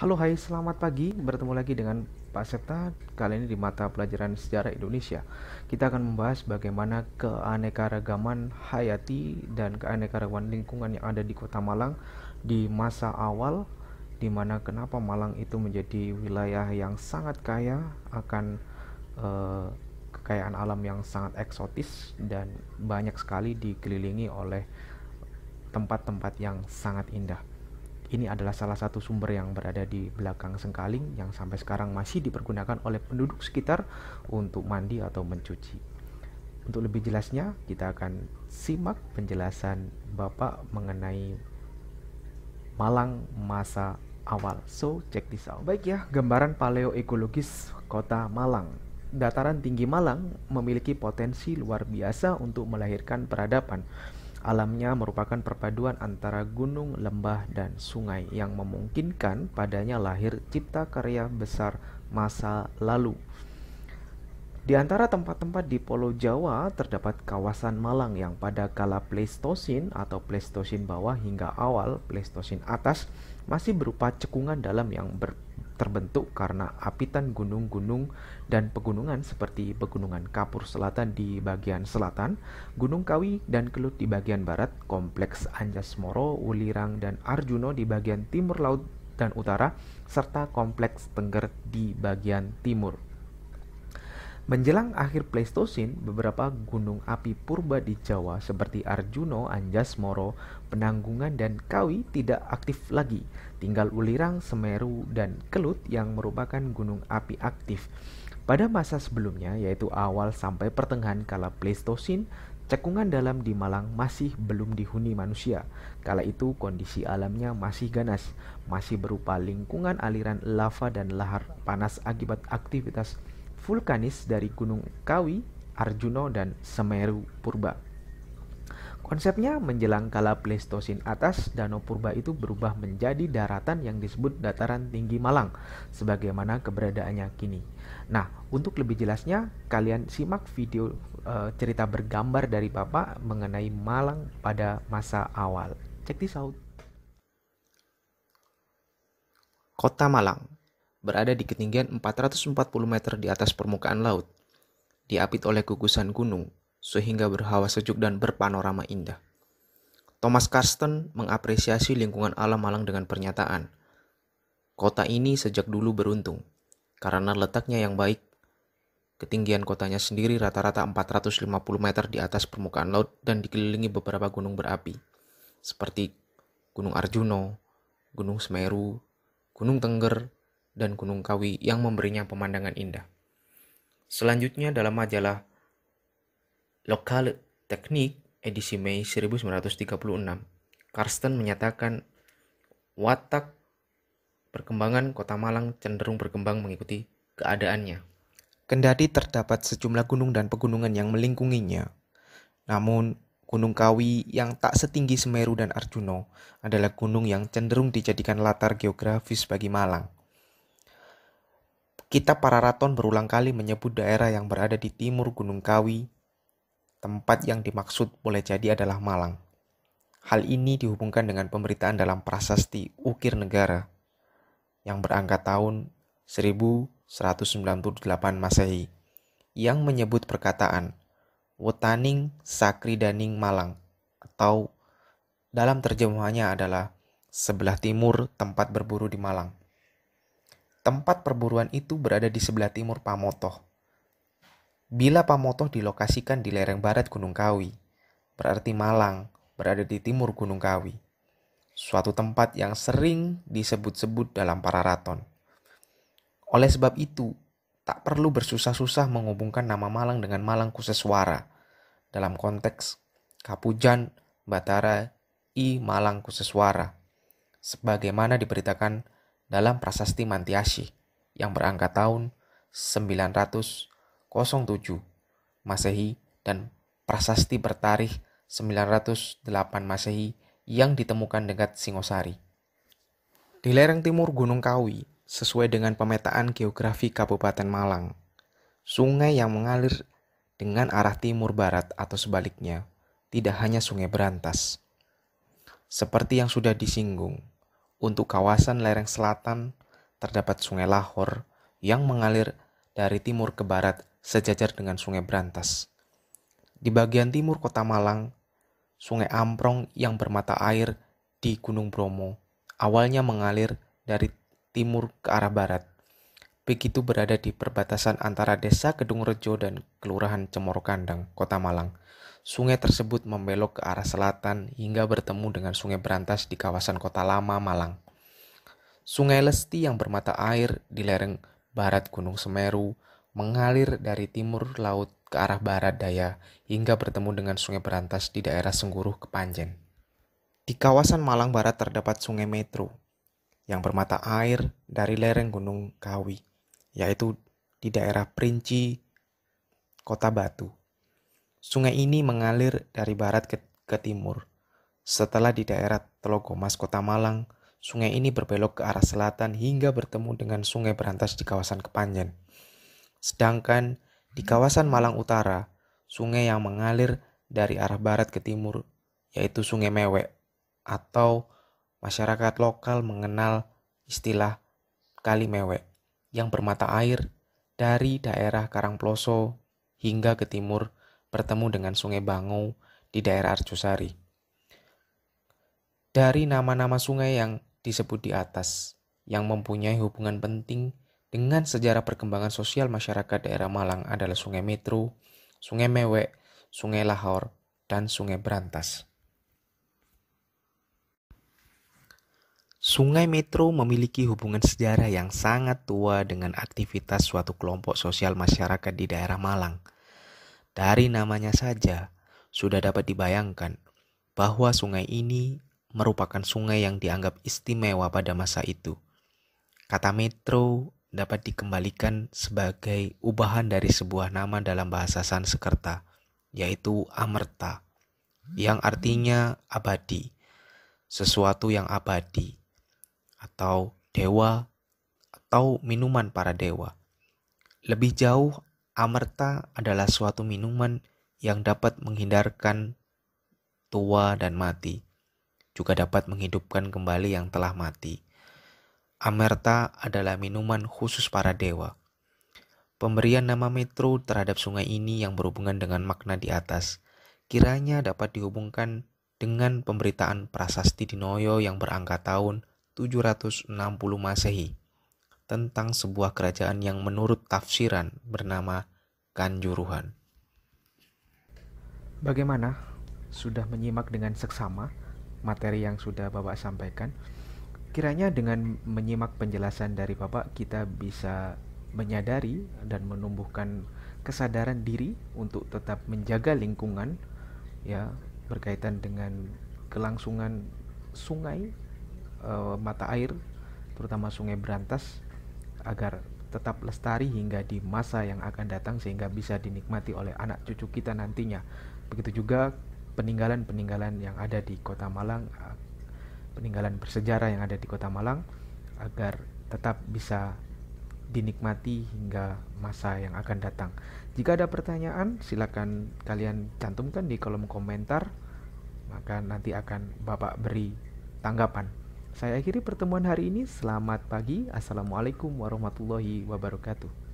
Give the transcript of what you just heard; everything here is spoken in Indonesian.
Halo hai, selamat pagi. Bertemu lagi dengan Pak Septa. Kali ini di mata pelajaran sejarah Indonesia. Kita akan membahas bagaimana keanekaragaman hayati dan keanekaragaman lingkungan yang ada di Kota Malang di masa awal di mana kenapa Malang itu menjadi wilayah yang sangat kaya akan eh, kekayaan alam yang sangat eksotis dan banyak sekali dikelilingi oleh tempat-tempat yang sangat indah ini adalah salah satu sumber yang berada di belakang Sengkaling yang sampai sekarang masih dipergunakan oleh penduduk sekitar untuk mandi atau mencuci. Untuk lebih jelasnya, kita akan simak penjelasan Bapak mengenai Malang masa awal. So, check this out. Baik ya, gambaran paleoekologis kota Malang. Dataran tinggi Malang memiliki potensi luar biasa untuk melahirkan peradaban Alamnya merupakan perpaduan antara gunung, lembah, dan sungai yang memungkinkan padanya lahir cipta karya besar masa lalu. Di antara tempat-tempat di Pulau Jawa terdapat kawasan Malang yang pada kala Pleistosin atau Pleistosin bawah hingga awal Pleistosin atas masih berupa cekungan dalam yang ber terbentuk karena apitan gunung-gunung dan pegunungan seperti pegunungan Kapur Selatan di bagian selatan, Gunung Kawi dan Kelut di bagian barat, kompleks Anjas Moro, Wulirang dan Arjuno di bagian timur laut dan utara, serta kompleks Tengger di bagian timur. Menjelang akhir Pleistosen, beberapa gunung api purba di Jawa seperti Arjuno, Anjas, Moro, Penanggungan, dan Kawi tidak aktif lagi. Tinggal Ulirang, Semeru, dan Kelut yang merupakan gunung api aktif. Pada masa sebelumnya, yaitu awal sampai pertengahan kala Pleistosen, cekungan dalam di Malang masih belum dihuni manusia. Kala itu kondisi alamnya masih ganas, masih berupa lingkungan aliran lava dan lahar panas akibat aktivitas vulkanis dari Gunung Kawi, Arjuno, dan Semeru Purba. Konsepnya menjelang kala Pleistosin atas, Danau Purba itu berubah menjadi daratan yang disebut dataran tinggi Malang, sebagaimana keberadaannya kini. Nah, untuk lebih jelasnya, kalian simak video e, cerita bergambar dari Bapak mengenai Malang pada masa awal. Cek di out. Kota Malang berada di ketinggian 440 meter di atas permukaan laut, diapit oleh gugusan gunung, sehingga berhawa sejuk dan berpanorama indah. Thomas Carsten mengapresiasi lingkungan alam Malang dengan pernyataan, Kota ini sejak dulu beruntung, karena letaknya yang baik, ketinggian kotanya sendiri rata-rata 450 meter di atas permukaan laut dan dikelilingi beberapa gunung berapi, seperti Gunung Arjuno, Gunung Semeru, Gunung Tengger, dan Gunung Kawi yang memberinya pemandangan indah. Selanjutnya dalam majalah Lokal Teknik edisi Mei 1936, Karsten menyatakan watak perkembangan kota Malang cenderung berkembang mengikuti keadaannya. Kendati terdapat sejumlah gunung dan pegunungan yang melingkunginya, namun Gunung Kawi yang tak setinggi Semeru dan Arjuno adalah gunung yang cenderung dijadikan latar geografis bagi Malang. Kitab para raton berulang kali menyebut daerah yang berada di timur Gunung Kawi, tempat yang dimaksud boleh jadi adalah Malang. Hal ini dihubungkan dengan pemberitaan dalam prasasti Ukir Negara yang berangkat tahun 1198 Masehi yang menyebut perkataan Wetaning Sakridaning Malang atau dalam terjemahannya adalah sebelah timur tempat berburu di Malang. Tempat perburuan itu berada di sebelah timur Pamoto. Bila Pamotoh dilokasikan di lereng barat Gunung Kawi, berarti Malang berada di timur Gunung Kawi. Suatu tempat yang sering disebut-sebut dalam para raton. Oleh sebab itu, tak perlu bersusah-susah menghubungkan nama Malang dengan Malang Kuseswara. Dalam konteks Kapujan, Batara, I Malang Kuseswara. Sebagaimana diberitakan dalam prasasti Mantiasi yang berangka tahun 907 Masehi dan prasasti bertarikh 908 Masehi yang ditemukan dekat Singosari. Di lereng timur Gunung Kawi, sesuai dengan pemetaan geografi Kabupaten Malang, sungai yang mengalir dengan arah timur barat atau sebaliknya tidak hanya sungai berantas. Seperti yang sudah disinggung, untuk kawasan lereng selatan, terdapat sungai Lahore yang mengalir dari timur ke barat sejajar dengan sungai Brantas. Di bagian timur kota Malang, sungai Amprong yang bermata air di Gunung Bromo awalnya mengalir dari timur ke arah barat begitu berada di perbatasan antara desa Kedung Rejo dan Kelurahan Cemoro Kandang, Kota Malang. Sungai tersebut membelok ke arah selatan hingga bertemu dengan Sungai Berantas di kawasan Kota Lama, Malang. Sungai Lesti yang bermata air di lereng barat Gunung Semeru mengalir dari timur laut ke arah barat daya hingga bertemu dengan Sungai Berantas di daerah Sengguruh Kepanjen. Di kawasan Malang Barat terdapat Sungai Metro yang bermata air dari lereng Gunung Kawi yaitu di daerah Princi Kota Batu. Sungai ini mengalir dari barat ke, ke timur. Setelah di daerah Telogomas, Kota Malang, sungai ini berbelok ke arah selatan hingga bertemu dengan sungai Berantas di kawasan Kepanjen. Sedangkan di kawasan Malang Utara, sungai yang mengalir dari arah barat ke timur yaitu Sungai Mewek atau masyarakat lokal mengenal istilah Kali Mewek yang bermata air dari daerah Karangploso hingga ke timur bertemu dengan Sungai Bangau di daerah Arjosari. Dari nama-nama sungai yang disebut di atas, yang mempunyai hubungan penting dengan sejarah perkembangan sosial masyarakat daerah Malang adalah Sungai Metro, Sungai Mewek, Sungai Lahor, dan Sungai Berantas. Sungai Metro memiliki hubungan sejarah yang sangat tua dengan aktivitas suatu kelompok sosial masyarakat di daerah Malang. Dari namanya saja, sudah dapat dibayangkan bahwa sungai ini merupakan sungai yang dianggap istimewa pada masa itu. Kata metro dapat dikembalikan sebagai ubahan dari sebuah nama dalam bahasa Sanskerta, yaitu Amerta, yang artinya abadi, sesuatu yang abadi atau dewa atau minuman para dewa. Lebih jauh, amerta adalah suatu minuman yang dapat menghindarkan tua dan mati, juga dapat menghidupkan kembali yang telah mati. Amerta adalah minuman khusus para dewa. Pemberian nama metro terhadap sungai ini yang berhubungan dengan makna di atas, kiranya dapat dihubungkan dengan pemberitaan prasasti di Noyo yang berangka tahun 760 Masehi tentang sebuah kerajaan yang menurut tafsiran bernama Kanjuruhan. Bagaimana? Sudah menyimak dengan seksama materi yang sudah Bapak sampaikan? Kiranya dengan menyimak penjelasan dari Bapak kita bisa menyadari dan menumbuhkan kesadaran diri untuk tetap menjaga lingkungan ya berkaitan dengan kelangsungan sungai uh, mata air terutama Sungai Berantas agar tetap lestari hingga di masa yang akan datang sehingga bisa dinikmati oleh anak cucu kita nantinya. Begitu juga peninggalan-peninggalan yang ada di Kota Malang, eh, peninggalan bersejarah yang ada di Kota Malang agar tetap bisa dinikmati hingga masa yang akan datang. Jika ada pertanyaan, silakan kalian cantumkan di kolom komentar, maka nanti akan Bapak beri tanggapan. Saya akhiri pertemuan hari ini. Selamat pagi. Assalamualaikum warahmatullahi wabarakatuh.